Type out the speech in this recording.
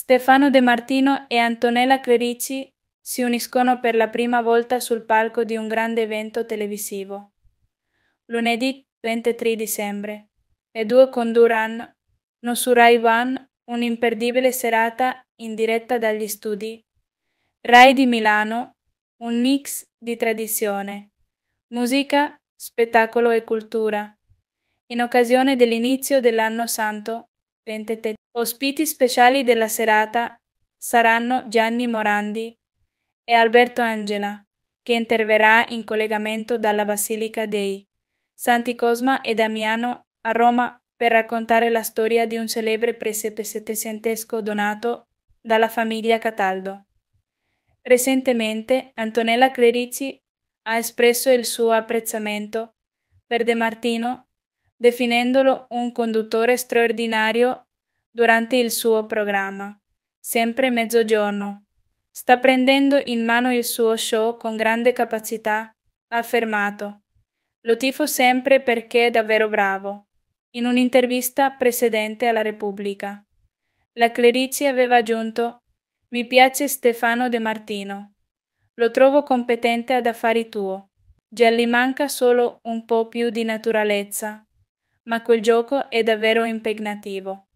Stefano De Martino e Antonella Clerici si uniscono per la prima volta sul palco di un grande evento televisivo. Lunedì 23 dicembre, le due condurranno No su Rai One un'imperdibile serata in diretta dagli studi Rai di Milano, un mix di tradizione, musica, spettacolo e cultura, in occasione dell'inizio dell'anno santo Ospiti speciali della serata saranno Gianni Morandi e Alberto Angela, che interverrà in collegamento dalla Basilica dei Santi Cosma e Damiano a Roma per raccontare la storia di un celebre presepe settecentesco donato dalla famiglia Cataldo. Recentemente Antonella Clerici ha espresso il suo apprezzamento per De Martino, definendolo un conduttore straordinario durante il suo programma, sempre mezzogiorno. Sta prendendo in mano il suo show con grande capacità, ha affermato. Lo tifo sempre perché è davvero bravo. In un'intervista precedente alla Repubblica, la Clerici aveva aggiunto Mi piace Stefano De Martino. Lo trovo competente ad affari tuo. Già gli manca solo un po' più di naturalezza, ma quel gioco è davvero impegnativo.